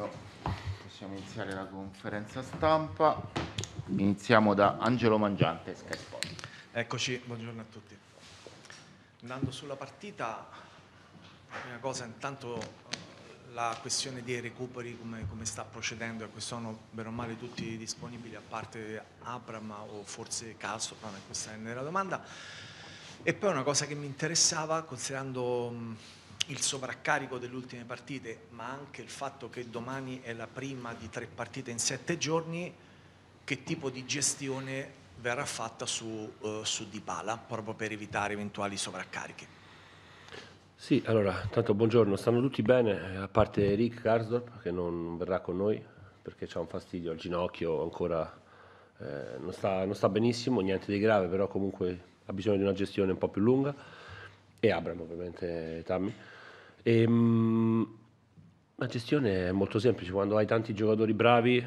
Adesso possiamo iniziare la conferenza stampa. Iniziamo da Angelo Mangiante, Sky Sport. Eccoci, buongiorno a tutti. Andando sulla partita, prima cosa intanto eh, la questione dei recuperi come, come sta procedendo e che sono bene o male tutti disponibili a parte Abram o forse Caso, ma questa è la domanda. E poi una cosa che mi interessava, considerando il sovraccarico delle ultime partite, ma anche il fatto che domani è la prima di tre partite in sette giorni, che tipo di gestione verrà fatta su, eh, su Dybala proprio per evitare eventuali sovraccarichi? Sì, allora, intanto buongiorno, stanno tutti bene, eh, a parte Rick Karsdorp che non verrà con noi perché ha un fastidio al ginocchio ancora, eh, non, sta, non sta benissimo, niente di grave, però comunque ha bisogno di una gestione un po' più lunga e Abramo, ovviamente Tammy. Ehm, la gestione è molto semplice, quando hai tanti giocatori bravi eh,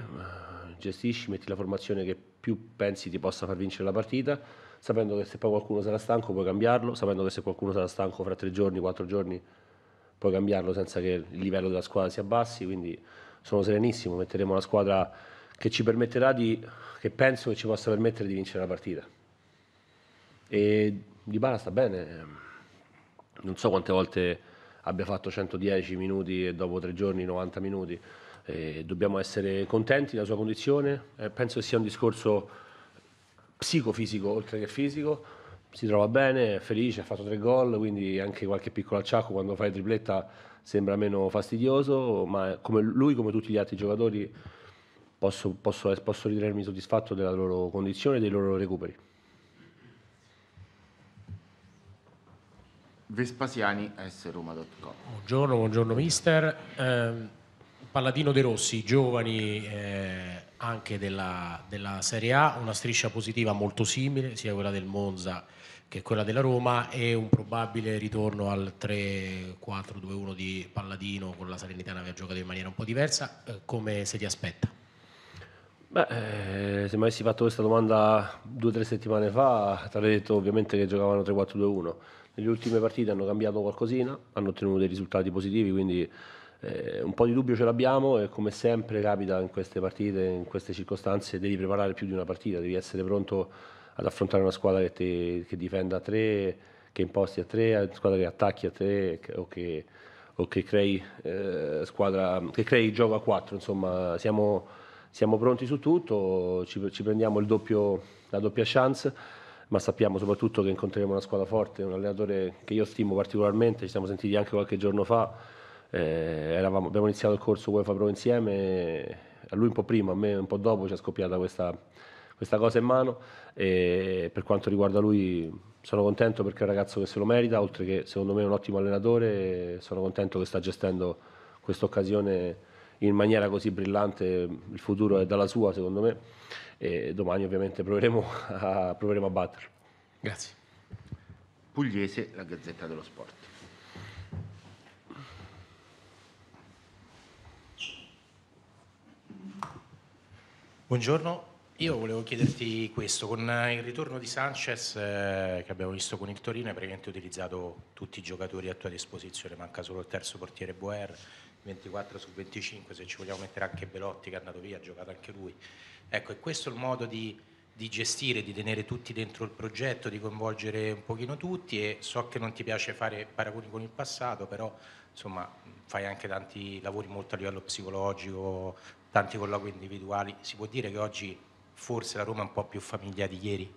gestisci, metti la formazione che più pensi ti possa far vincere la partita, sapendo che se poi qualcuno sarà stanco puoi cambiarlo, sapendo che se qualcuno sarà stanco fra tre giorni, quattro giorni puoi cambiarlo senza che il livello della squadra si abbassi, quindi sono serenissimo, metteremo una squadra che ci permetterà di, che penso che ci possa permettere di vincere la partita. E Di Bala sta bene, non so quante volte abbia fatto 110 minuti e dopo tre giorni 90 minuti. Eh, dobbiamo essere contenti della sua condizione, eh, penso che sia un discorso psicofisico oltre che fisico, si trova bene, è felice, ha fatto tre gol, quindi anche qualche piccolo acciacco quando fai tripletta sembra meno fastidioso, ma come lui come tutti gli altri giocatori posso, posso, posso ritenermi soddisfatto della loro condizione e dei loro recuperi. vespasiani.sroma.com Buongiorno, buongiorno mister. Eh, Palladino De Rossi, giovani eh, anche della, della, Serie A, una striscia positiva molto simile, sia quella del Monza che quella della Roma e un probabile ritorno al 3-4-2-1 di Palladino con la Salernitana che ha giocato in maniera un po' diversa, eh, come se ti aspetta? Beh, eh, se mi avessi fatto questa domanda due o tre settimane fa, ti avrei detto ovviamente che giocavano 3-4-2-1 nelle ultime partite hanno cambiato qualcosina, hanno ottenuto dei risultati positivi, quindi eh, un po' di dubbio ce l'abbiamo e come sempre capita in queste partite, in queste circostanze, devi preparare più di una partita, devi essere pronto ad affrontare una squadra che, te, che difenda a tre, che imposti a tre, una squadra che attacchi a tre o che, o che crei, eh, squadra, che crei gioco a quattro, insomma siamo siamo pronti su tutto, ci, ci prendiamo doppio, la doppia chance ma sappiamo soprattutto che incontreremo una squadra forte, un allenatore che io stimo particolarmente, ci siamo sentiti anche qualche giorno fa, eh, eravamo, abbiamo iniziato il corso UEFA Pro insieme, a lui un po' prima, a me un po' dopo ci è scoppiata questa, questa cosa in mano e per quanto riguarda lui sono contento perché è un ragazzo che se lo merita, oltre che secondo me è un ottimo allenatore, sono contento che sta gestendo questa occasione in maniera così brillante, il futuro è dalla sua secondo me e domani ovviamente proveremo a, proveremo a batterlo. Grazie. Pugliese, la Gazzetta dello Sport. Buongiorno, io volevo chiederti questo, con eh, il ritorno di Sanchez eh, che abbiamo visto con il Torino hai praticamente utilizzato tutti i giocatori a tua disposizione, manca solo il terzo portiere Boer, 24 su 25, se ci vogliamo mettere anche Belotti che è andato via, ha giocato anche lui. Ecco, e questo è il modo di, di gestire, di tenere tutti dentro il progetto, di coinvolgere un pochino tutti e so che non ti piace fare paragoni con il passato, però insomma fai anche tanti lavori molto a livello psicologico, tanti colloqui individuali. Si può dire che oggi forse la Roma è un po' più famiglia di ieri?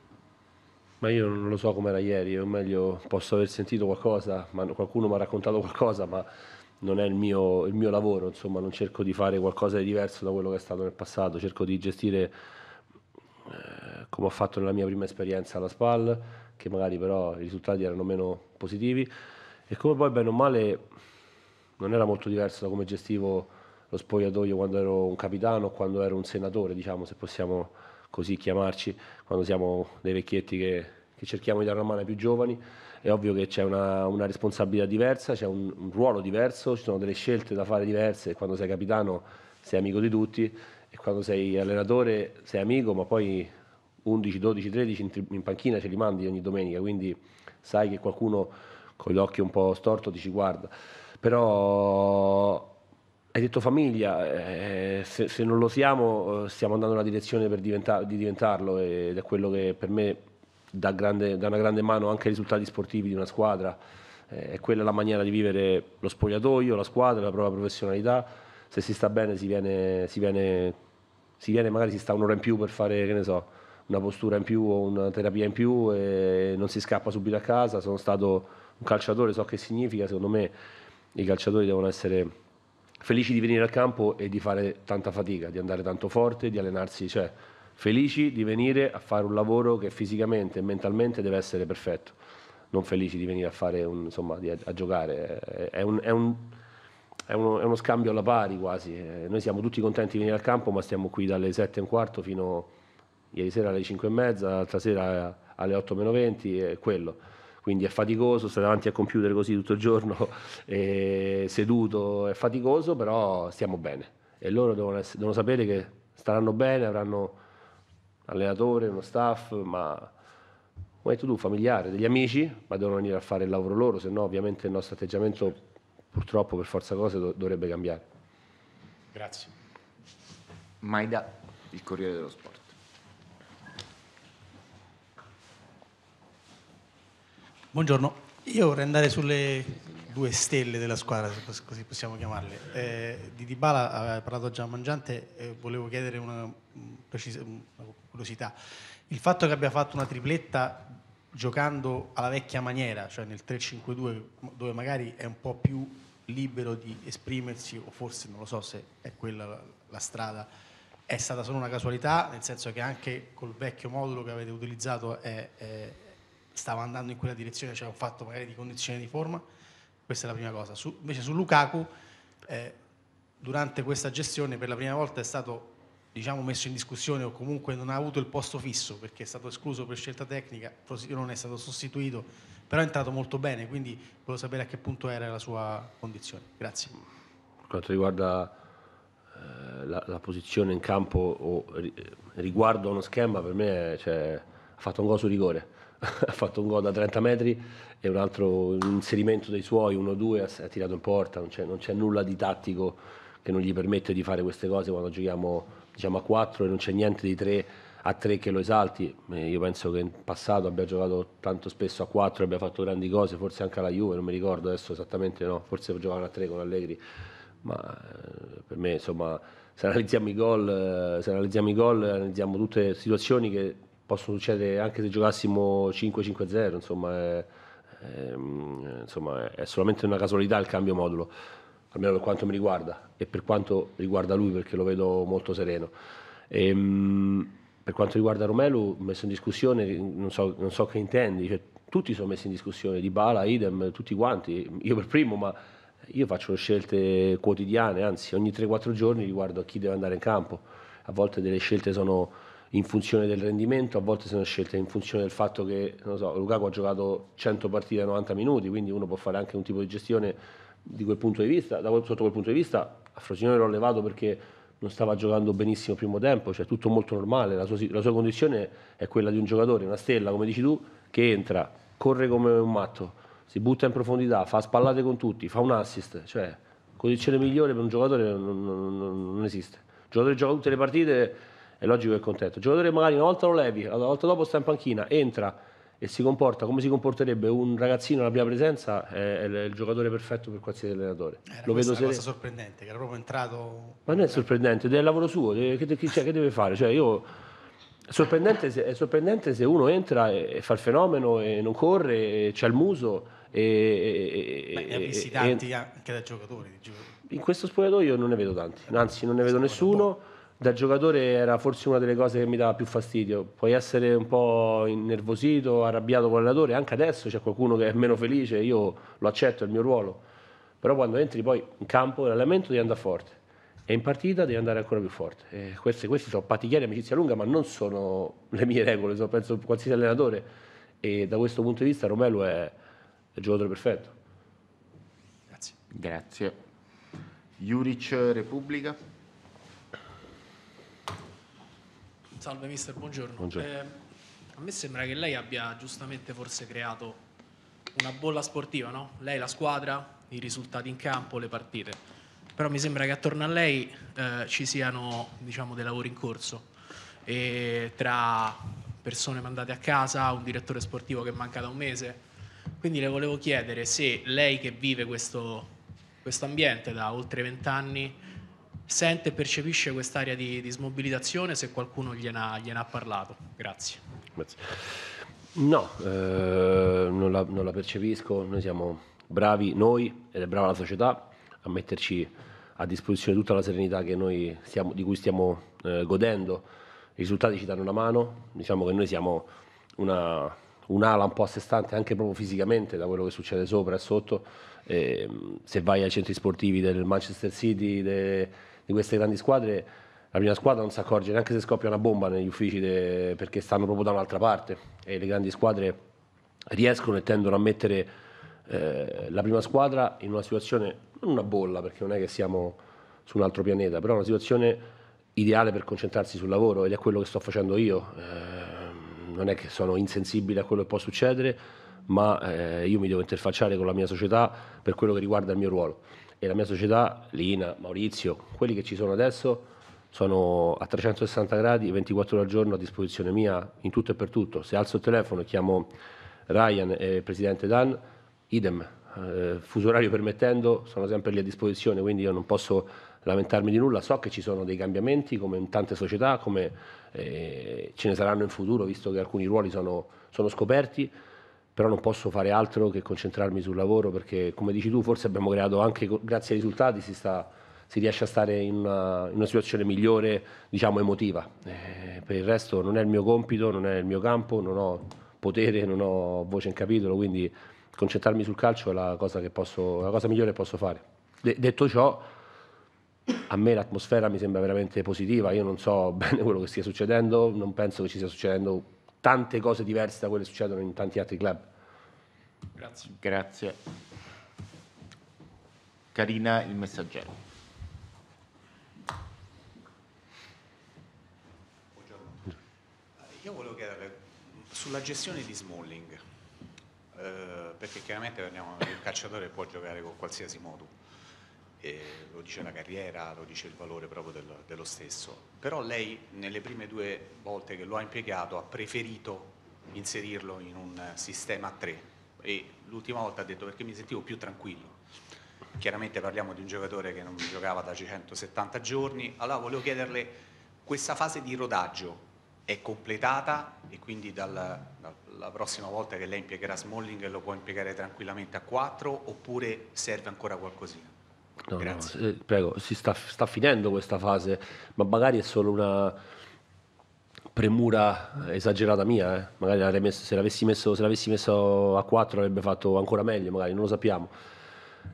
Ma io non lo so com'era ieri, o meglio posso aver sentito qualcosa, ma qualcuno mi ha raccontato qualcosa, ma non è il mio, il mio lavoro, insomma, non cerco di fare qualcosa di diverso da quello che è stato nel passato, cerco di gestire eh, come ho fatto nella mia prima esperienza alla SPAL, che magari però i risultati erano meno positivi e come poi bene o male non era molto diverso da come gestivo lo spogliatoio quando ero un capitano, o quando ero un senatore, diciamo, se possiamo così chiamarci, quando siamo dei vecchietti che, che cerchiamo di dare una mano ai più giovani è ovvio che c'è una, una responsabilità diversa, c'è un, un, ruolo diverso, ci sono delle scelte da fare diverse e quando sei capitano sei amico di tutti e quando sei allenatore sei amico, ma poi 11, 12, 13 in, in panchina ce li mandi ogni domenica, quindi sai che qualcuno con gli occhi un po' storto ti ci guarda. Però hai detto famiglia, eh, se, se, non lo siamo eh, stiamo andando nella direzione per diventa, di diventarlo ed è quello che per me dà, grande, dà una grande mano anche ai risultati sportivi di una squadra. Eh, è quella la maniera di vivere lo spogliatoio, la squadra, la propria professionalità. Se si sta bene si viene, si viene, si viene magari si sta un'ora in più per fare, che ne so, una postura in più o una terapia in più e non si scappa subito a casa. Sono stato un calciatore, so che significa, secondo me i calciatori devono essere felici di venire al campo e di fare tanta fatica, di andare tanto forte, di allenarsi, cioè felici di venire a fare un lavoro che fisicamente e mentalmente deve essere perfetto, non felici di venire a, fare un, insomma, di, a giocare. È, un, è, un, è, uno, è, uno, scambio alla pari quasi. Eh, noi siamo tutti contenti di venire al campo, ma stiamo qui dalle 7 e un quarto fino ieri sera alle 5 e mezza, l'altra sera alle 8 meno 20, è quello quindi è faticoso stare davanti al computer così tutto il giorno seduto è faticoso però stiamo bene e loro devono, essere, devono, sapere che staranno bene avranno allenatore, uno staff, ma come hai detto tu, familiare, degli amici, ma devono venire a fare il lavoro loro, se no ovviamente il nostro atteggiamento purtroppo per forza cose do dovrebbe cambiare. Grazie. Maida, il Corriere dello Sport. Buongiorno, io vorrei andare sulle due stelle della squadra, se così possiamo chiamarle. Eh, di Dybala aveva parlato già a Mangiante, eh, volevo chiedere una, una curiosità. Il fatto che abbia fatto una tripletta giocando alla vecchia maniera, cioè nel 3-5-2, dove magari è un po' più libero di esprimersi, o forse non lo so se è quella la strada, è stata solo una casualità, nel senso che anche col vecchio modulo che avete utilizzato è, è, stava andando in quella direzione, cioè un fatto magari di condizione di forma, questa è la prima cosa. Su, invece su Lukaku, eh, durante questa gestione per la prima volta è stato diciamo, messo in discussione o comunque non ha avuto il posto fisso perché è stato escluso per scelta tecnica, non è stato sostituito, però è entrato molto bene, quindi volevo sapere a che punto era la sua condizione. Grazie. Per quanto riguarda eh, la, la, posizione in campo o ri, riguardo a uno schema, per me cioè, ha fatto un gol su rigore, ha fatto un gol da 30 metri e un altro un inserimento dei suoi, 1-2, ha, ha tirato in porta, non c'è nulla di tattico che non gli permette di fare queste cose quando giochiamo diciamo, a 4 e non c'è niente di 3 a 3 che lo esalti. Eh, io penso che in passato abbia giocato tanto spesso a 4 e abbia fatto grandi cose, forse anche alla Juve, non mi ricordo adesso esattamente, no, forse giocavano a 3 con Allegri, ma eh, per me insomma se analizziamo i gol, eh, se analizziamo, i gol analizziamo tutte situazioni che possono succedere anche se giocassimo 5-5-0, insomma, mm, insomma è solamente una casualità il cambio modulo almeno per quanto mi riguarda e per quanto riguarda lui perché lo vedo molto sereno. E, ehm, per quanto riguarda Romelu, messo in discussione, non so, non so che intendi, cioè, tutti sono messi in discussione, Di Bala, Idem, tutti quanti, io per primo, ma io faccio scelte quotidiane, anzi ogni 3-4 giorni riguardo a chi deve andare in campo, a volte delle scelte sono in funzione del rendimento, a volte sono scelte in funzione del fatto che, non so, Lukaku ha giocato 100 partite a 90 minuti, quindi uno può fare anche un tipo di gestione di quel punto di vista, da, sotto quel punto di vista a Frosinone l'ho levato perché non stava giocando benissimo il primo tempo, cioè tutto molto normale, la sua, la sua condizione è quella di un giocatore, una stella come dici tu, che entra, corre come un matto, si butta in profondità, fa spallate con tutti, fa un assist, cioè condizione migliore per un giocatore non, non, non esiste. Il giocatore gioca tutte le partite, è logico che è contento. Il giocatore magari una volta lo levi, la volta dopo sta in panchina, entra, e si comporta come si comporterebbe un ragazzino alla prima presenza, eh, è, il giocatore perfetto per qualsiasi allenatore. Era Lo vedo sere... cosa sorprendente, che era proprio entrato... Ma non è sorprendente, è il lavoro suo, che, che deve fare? Cioè io... Sorprendente se, è sorprendente se uno entra e, fa il fenomeno e non corre, e c'ha il muso. E, Beh, ne ha visti tanti anche da giocatori. In questo spogliatoio non ne vedo tanti, anzi non ne vedo nessuno da giocatore era forse una delle cose che mi dava più fastidio. Puoi essere un po' innervosito, arrabbiato con l'allenatore, anche adesso c'è qualcuno che è meno felice, io lo accetto, è il mio ruolo. Però quando entri poi in campo, l'allenamento devi andare forte e in partita devi andare ancora più forte. E questi, questi sono patichieri, amicizia lunga, ma non sono le mie regole, sono penso qualsiasi allenatore. E da questo punto di vista Romelu è il giocatore perfetto. Grazie. Grazie. Juric Repubblica. Salve mister, buongiorno. buongiorno. Eh, a me sembra che lei abbia giustamente forse creato una bolla sportiva, no? Lei la squadra, i risultati in campo, le partite. Però mi sembra che attorno a lei eh, ci siano diciamo, dei lavori in corso e tra persone mandate a casa, un direttore sportivo che manca da un mese. Quindi le volevo chiedere se lei che vive questo, questo ambiente da oltre vent'anni sente e percepisce quest'area di, di, smobilitazione, se qualcuno gliene gliene ha parlato. Grazie. Grazie. No, eh, non, la, non, la, percepisco, noi siamo bravi noi ed è brava la società a metterci a disposizione tutta la serenità stiamo, di cui stiamo eh, godendo. I risultati ci danno una mano, diciamo che noi siamo una, un'ala un po' a sé stante anche proprio fisicamente da quello che succede sopra e sotto. Eh, se vai ai centri sportivi del Manchester City, de, di queste grandi squadre la prima squadra non si accorge neanche se scoppia una bomba negli uffici de... perché stanno proprio da un'altra parte e le grandi squadre riescono e tendono a mettere eh, la prima squadra in una situazione, non una bolla perché non è che siamo su un altro pianeta, però una situazione ideale per concentrarsi sul lavoro ed è quello che sto facendo io. Eh, non è che sono insensibile a quello che può succedere, ma eh, io mi devo interfacciare con la mia società per quello che riguarda il mio ruolo e la mia società, Lina, Maurizio, quelli che ci sono adesso, sono a 360 gradi, 24 ore al giorno a disposizione mia in tutto e per tutto. Se alzo il telefono e chiamo Ryan e il presidente Dan, idem, eh, fuso orario permettendo, sono sempre lì a disposizione, quindi io non posso lamentarmi di nulla. So che ci sono dei cambiamenti, come in tante società, come eh, ce ne saranno in futuro, visto che alcuni ruoli sono, sono scoperti però non posso fare altro che concentrarmi sul lavoro perché come dici tu forse abbiamo creato anche grazie ai risultati si, sta, si riesce a stare in una, in una, situazione migliore diciamo emotiva eh, per il resto non è il mio compito non è il mio campo non ho potere non ho voce in capitolo quindi concentrarmi sul calcio è la cosa, posso, la cosa migliore che posso fare De, detto ciò a me l'atmosfera mi sembra veramente positiva, io non so bene quello che stia succedendo, non penso che ci stia succedendo tante cose diverse da quelle che succedono in tanti altri club. Grazie. Grazie. Carina il messaggero. Buongiorno. Io volevo chiedere sulla gestione di Smalling, eh, perché chiaramente il calciatore può giocare con qualsiasi modo eh, lo dice la carriera, lo dice il valore proprio del, dello stesso. Però lei nelle prime due volte che lo ha impiegato ha preferito inserirlo in un sistema a tre e l'ultima volta ha detto perché mi sentivo più tranquillo. Chiaramente parliamo di un giocatore che non giocava da 170 giorni, allora volevo chiederle questa fase di rodaggio è completata e quindi dal, dalla prossima volta che lei impiegherà Smalling lo può impiegare tranquillamente a 4 oppure serve ancora qualcosina? No, no, eh, prego, si sta, sta, finendo questa fase, ma magari è solo una premura esagerata mia, eh? magari messo, se, l'avessi messo, se, l'avessi messo, a 4 avrebbe fatto ancora meglio, magari non lo sappiamo.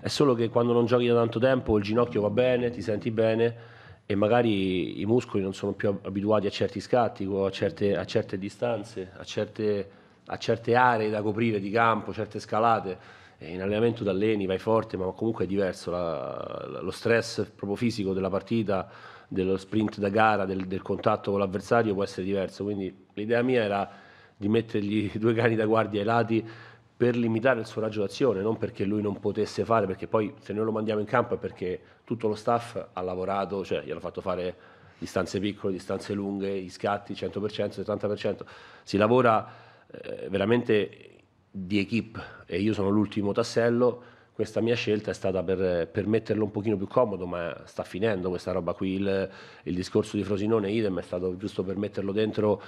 È solo che quando non giochi da tanto tempo il ginocchio va bene, ti senti bene e magari i muscoli non sono più abituati a certi scatti, a certe, a certe distanze, a certe, a certe aree da coprire di campo, certe scalate eh, in allenamento ti alleni, vai forte, ma comunque è diverso la, la, lo stress proprio fisico della partita, dello sprint da gara, del, del contatto con l'avversario può essere diverso. Quindi l'idea mia era di mettergli due cani da guardia ai lati per limitare il suo raggio d'azione, non perché lui non potesse fare, perché poi se noi lo mandiamo in campo è perché tutto lo staff ha lavorato, cioè gli hanno fatto fare distanze piccole, distanze lunghe, gli scatti 100%, 70%, si lavora eh, veramente di equip e io sono l'ultimo tassello, questa mia scelta è stata per, per, metterlo un pochino più comodo, ma sta finendo questa roba qui, il, il discorso di Frosinone idem è stato giusto per metterlo dentro,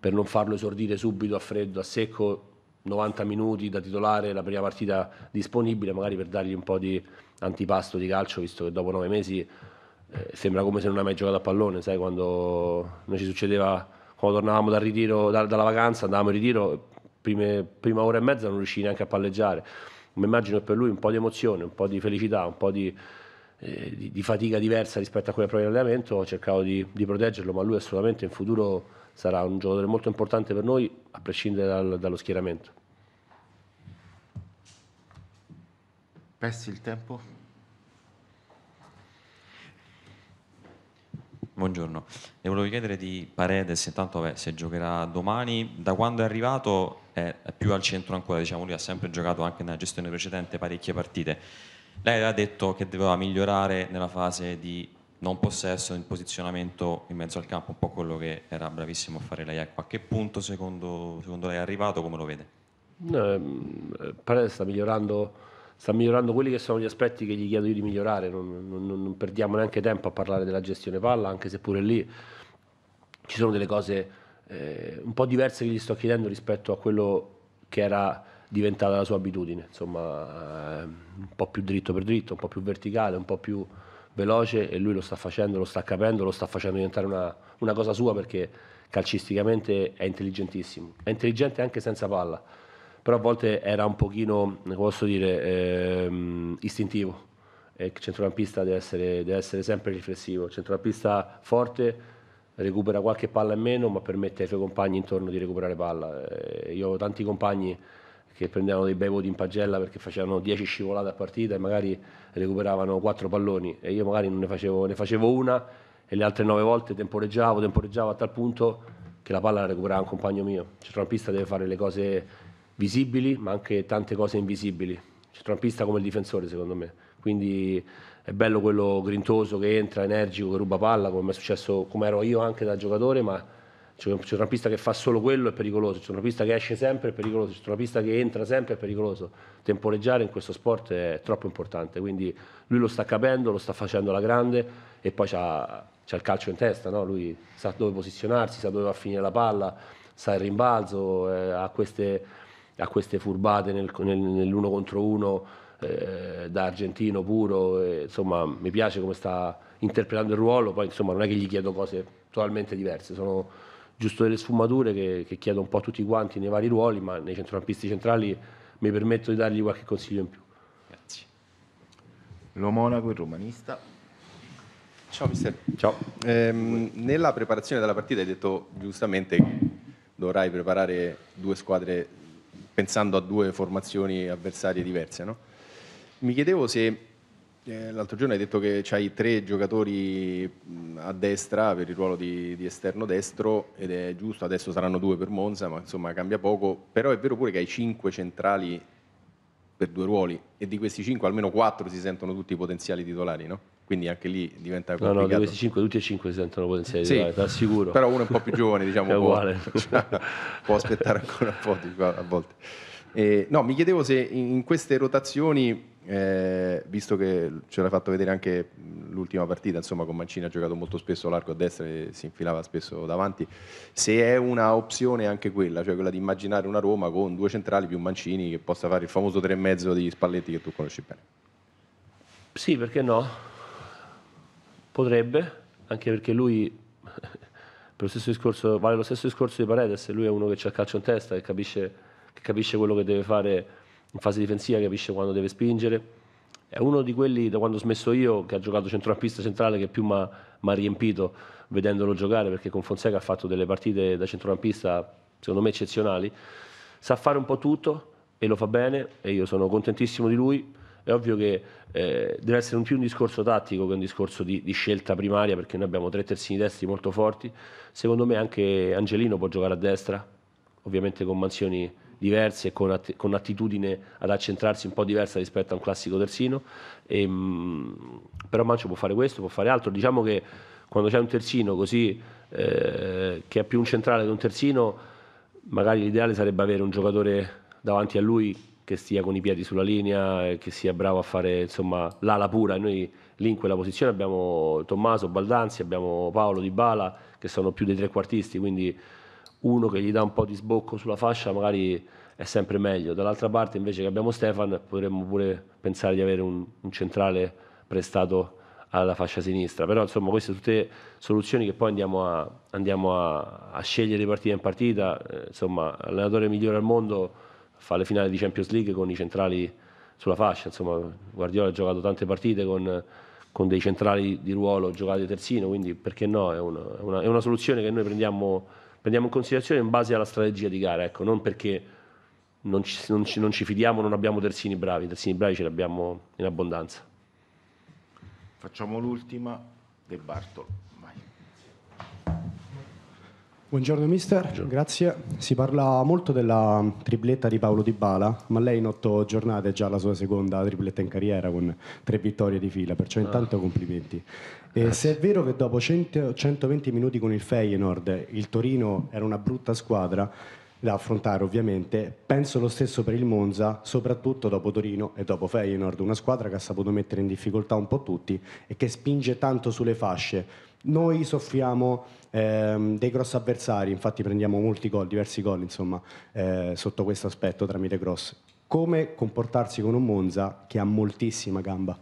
per non farlo esordire subito a freddo, a secco, 90 minuti da titolare, la prima partita disponibile, magari per dargli un po' di antipasto di calcio, visto che dopo nove mesi eh, sembra come se non hai mai giocato a pallone, sai, quando noi ci succedeva, quando tornavamo dal ritiro, da, dalla vacanza, andavamo in ritiro, prime, prima ora e mezza non riuscì neanche a palleggiare. Mi immagino per lui un po' di emozione, un po' di felicità, un po' di, eh, di, di fatica diversa rispetto a quella proprio di allenamento. Cercavo di, di, proteggerlo, ma lui assolutamente in futuro sarà un giocatore molto importante per noi, a prescindere dal, dallo schieramento. Pessi il tempo? Buongiorno, le volevo chiedere di Paredes, intanto vabbè, se giocherà domani, da quando è arrivato è più al centro ancora, diciamo, lui ha sempre giocato anche nella gestione precedente parecchie partite. Lei aveva detto che doveva migliorare nella fase di non possesso, in posizionamento in mezzo al campo, un po' quello che era bravissimo a fare lei. Ecco, a che punto secondo, secondo lei è arrivato, come lo vede? Eh, Paredes sta migliorando, sta migliorando quelli che sono gli aspetti che gli chiedo io di migliorare, non, non, non perdiamo neanche tempo a parlare della gestione palla, anche se pure lì ci sono delle cose eh, un po' diverse che gli sto chiedendo rispetto a quello che era diventata la sua abitudine, insomma eh, un po' più dritto per dritto, un po' più verticale, un po' più veloce e lui lo sta facendo, lo sta capendo, lo sta facendo diventare una, una cosa sua perché calcisticamente è intelligentissimo, è intelligente anche senza palla, però a volte era un pochino, come posso dire, ehm, istintivo e il centrocampista deve essere, deve essere sempre riflessivo, il centrocampista forte recupera qualche palla in meno ma permette ai suoi compagni intorno di recuperare palla. Eh, io ho tanti compagni che prendevano dei bei voti in pagella perché facevano 10 scivolate a partita e magari recuperavano 4 palloni e io magari ne facevo, ne facevo una e le altre 9 volte temporeggiavo, temporeggiavo a tal punto che la palla la recuperava un compagno mio. Il centrocampista deve fare le cose visibili ma anche tante cose invisibili. Il centrocampista come il difensore secondo me. Quindi è bello quello grintoso che entra, energico, che ruba palla, come è successo, come ero io anche da giocatore, ma c'è una pista che fa solo quello è pericoloso, c'è una pista che esce sempre è pericoloso, c'è una pista che entra sempre è pericoloso. Temporeggiare in questo sport è troppo importante, quindi lui lo sta capendo, lo sta facendo alla grande e poi ha il calcio in testa, no? lui sa dove posizionarsi, sa dove va a finire la palla, sa il rimbalzo, eh, ha, queste, ha, queste, furbate nel, nel, nell'uno contro uno eh, da argentino puro, e, insomma mi piace come sta interpretando il ruolo, poi insomma non è che gli chiedo cose totalmente diverse, sono giusto delle sfumature che, che chiedo un po' a tutti quanti nei vari ruoli, ma nei centrocampisti centrali mi permetto di dargli qualche consiglio in più. Grazie. Lo Monaco, il romanista. Ciao mister. Ciao. Ehm, nella preparazione della partita hai detto giustamente che dovrai preparare due squadre pensando a due formazioni avversarie diverse, no? Mi chiedevo se eh, l'altro giorno hai detto che hai tre giocatori a destra per il ruolo di, di, esterno destro ed è giusto, adesso saranno due per Monza, ma insomma cambia poco, però è vero pure che hai cinque centrali per due ruoli e di questi cinque almeno quattro si sentono tutti potenziali titolari, no? Quindi anche lì diventa complicato. No, no, di questi cinque tutti e cinque si sentono potenziali sì, titolari, ti assicuro. Però uno è un po' più giovane, diciamo, è uguale. Può, cioè, può aspettare ancora un po' a volte. Eh, no, mi chiedevo se in queste rotazioni eh, visto che ce l'hai fatto vedere anche l'ultima partita, insomma con Mancini ha giocato molto spesso l'arco a destra e si infilava spesso davanti, se è una opzione anche quella, cioè quella di immaginare una Roma con due centrali più Mancini che possa fare il famoso tre e mezzo di Spalletti che tu conosci bene. Sì, perché no? Potrebbe, anche perché lui, per lo stesso discorso, vale lo stesso discorso di Paredes, lui è uno che c'ha il calcio in testa, e capisce, che capisce quello che deve fare in fase difensiva capisce quando deve spingere. È uno di quelli, da quando ho smesso io, che ha giocato centrocampista centrale, che più mi ha riempito vedendolo giocare, perché con Fonseca ha fatto delle partite da centrocampista, secondo me, eccezionali. Sa fare un po' tutto e lo fa bene e io sono contentissimo di lui. È ovvio che eh, deve essere un più un discorso tattico che un discorso di, di, scelta primaria, perché noi abbiamo tre terzini destri molto forti. Secondo me anche Angelino può giocare a destra, ovviamente con mansioni diverse e con, att- con attitudine ad accentrarsi un po' diversa rispetto a un classico terzino. E, ehm, mh, però Mancio può fare questo, può fare altro. Diciamo che quando c'è un terzino così, eh, che è più un centrale che un terzino, magari l'ideale sarebbe avere un giocatore davanti a lui che stia con i piedi sulla linea, che sia bravo a fare insomma, l'ala pura. Noi lì in quella posizione abbiamo Tommaso Baldanzi, abbiamo Paolo Di Bala, che sono più dei trequartisti, quindi uno che gli dà un po' di sbocco sulla fascia magari è sempre meglio. Dall'altra parte invece che abbiamo Stefan potremmo pure pensare di avere un, un centrale prestato alla fascia sinistra. Però insomma queste sono tutte soluzioni che poi andiamo a, andiamo a, a scegliere di partita in partita. Eh, insomma, l'allenatore migliore al mondo fa le finali di Champions League con i centrali sulla fascia. Insomma, Guardiola ha giocato tante partite con, con dei centrali di ruolo giocati terzino, quindi perché no? È una, è una, è una soluzione che noi prendiamo prendiamo in considerazione in base alla strategia di gara, ecco, non perché non ci, non ci, non ci fidiamo, non abbiamo terzini bravi, terzini bravi ce li abbiamo in abbondanza. Facciamo l'ultima De Bartolo. Buongiorno mister, Buongiorno. grazie. Si parla molto della tripletta di Paolo Di Bala, ma lei in otto giornate è già la sua seconda tripletta in carriera con tre vittorie di fila, perciò ah. intanto ah. complimenti. E se è vero che dopo 100, 120 minuti con il Feyenoord il Torino era una brutta squadra, da affrontare ovviamente. Penso lo stesso per il Monza, soprattutto dopo Torino e dopo Feyenoord, una squadra che ha saputo mettere in difficoltà un po' tutti e che spinge tanto sulle fasce. Noi soffriamo ehm, dei cross avversari, infatti prendiamo molti gol, diversi gol insomma, eh, sotto questo aspetto tramite cross. Come comportarsi con un Monza che ha moltissima gamba?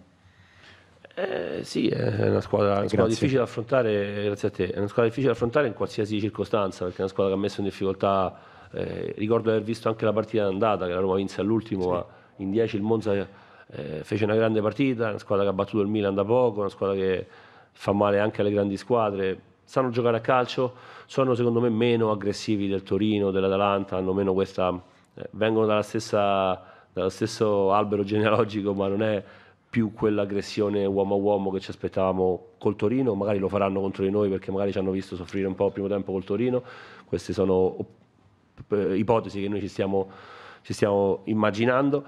Eh, sì, è una squadra, una squadra difficile da affrontare, eh, grazie a te, è una squadra difficile da affrontare in qualsiasi circostanza, perché è una squadra che ha messo in difficoltà eh, ricordo di aver visto anche la partita d'andata, che la Roma vinse all'ultimo, sì. ma in 10 il Monza eh, fece una grande partita, una squadra che ha battuto il Milan da poco, una squadra che fa male anche alle grandi squadre. Sanno giocare a calcio, sono secondo me meno aggressivi del Torino, dell'Atalanta, hanno meno questa... Eh, vengono dalla stessa, dallo stesso albero genealogico, ma non è più quell'aggressione uomo a uomo che ci aspettavamo col Torino, magari lo faranno contro di noi perché magari ci hanno visto soffrire un po' al primo tempo col Torino, queste sono eh, ipotesi che noi ci stiamo, ci stiamo immaginando.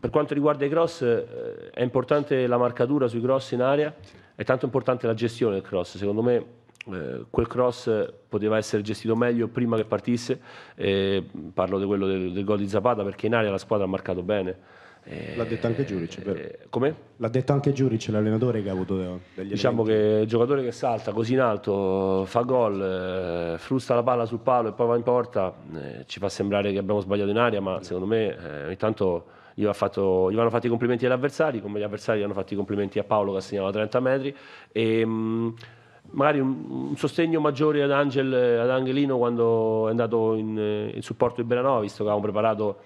Per quanto riguarda i cross eh, è importante la marcatura sui cross in area, è tanto importante la gestione del cross, secondo me eh, quel cross poteva essere gestito meglio prima che partisse, eh, parlo di quello del, del gol di Zapata perché in area la squadra ha marcato bene, eh, L'ha detto anche Giudice, vero? Eh, come? L'ha detto anche Giudice, l'allenatore che ha avuto eh, degli Diciamo elementi. che il giocatore che salta così in alto, fa gol, frusta la palla sul palo e poi va in porta, ci fa sembrare che abbiamo sbagliato in aria, ma secondo me eh, ogni tanto gli, va fatto, gli, vanno fatti i complimenti agli avversari, come gli avversari gli hanno fatto i complimenti a Paolo che ha segnato a 30 metri. E, mm, magari un, un, sostegno maggiore ad, Angel, ad Angelino quando è andato in, in supporto di Belanova, visto che avevamo preparato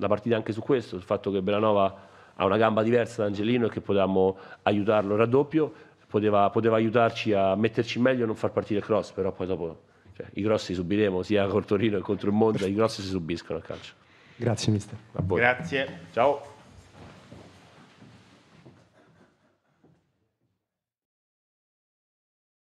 la partita anche su questo, sul fatto che Belanova ha una gamba diversa da Angelino e che potevamo aiutarlo raddoppio, poteva, poteva aiutarci a metterci meglio e non far partire il cross, però poi dopo cioè, i grossi subiremo sia col Torino che contro il Monza, i grossi si subiscono al calcio. Grazie mister. Grazie. Ciao.